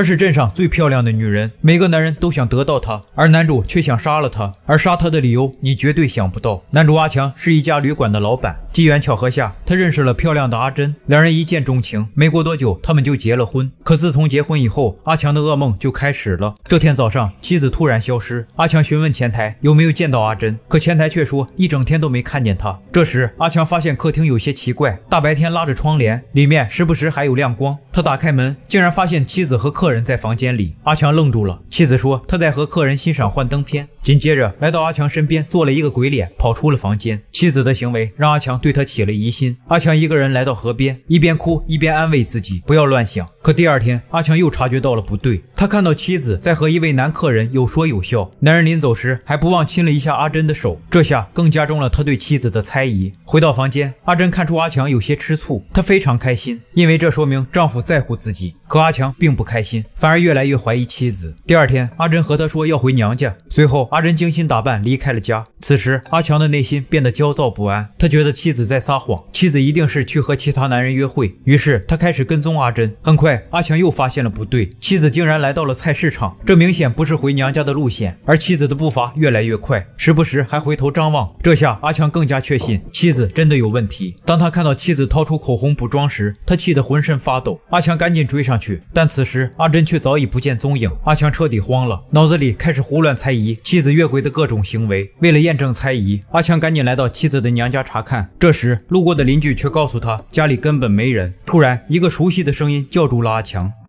她是镇上最漂亮的女人，每个男人都想得到她，而男主却想杀了她，而杀她的理由你绝对想不到。男主阿强是一家旅馆的老板。机缘巧合下，他认识了漂亮的阿珍，两人一见钟情。没过多久，他们就结了婚。可自从结婚以后，阿强的噩梦就开始了。这天早上，妻子突然消失。阿强询问前台有没有见到阿珍，可前台却说一整天都没看见她。这时，阿强发现客厅有些奇怪，大白天拉着窗帘，里面时不时还有亮光。他打开门，竟然发现妻子和客人在房间里。阿强愣住了。妻子说他在和客人欣赏幻灯片。紧接着来到阿强身边，做了一个鬼脸，跑出了房间。妻子的行为让阿强对他起了疑心。阿强一个人来到河边，一边哭一边安慰自己，不要乱想。可第二天，阿强又察觉到了不对。他看到妻子在和一位男客人有说有笑，男人临走时还不忘亲了一下阿珍的手。这下更加重了他对妻子的猜疑。回到房间，阿珍看出阿强有些吃醋，她非常开心，因为这说明丈夫在乎自己。可阿强并不开心，反而越来越怀疑妻子。第二天，阿珍和他说要回娘家，随后阿珍精心打扮离开了家。此时，阿强的内心变得焦躁不安，他觉得妻子在撒谎，妻子一定是去和其他男人约会。于是他开始跟踪阿珍，很快。阿强又发现了不对，妻子竟然来到了菜市场，这明显不是回娘家的路线。而妻子的步伐越来越快，时不时还回头张望。这下阿强更加确信妻子真的有问题。当他看到妻子掏出口红补妆时，他气得浑身发抖。阿强赶紧追上去，但此时阿珍却早已不见踪影。阿强彻底慌了，脑子里开始胡乱猜疑妻子越轨的各种行为。为了验证猜疑，阿强赶紧来到妻子的娘家查看。这时路过的邻居却告诉他家里根本没人。突然，一个熟悉的声音叫住。拉墙。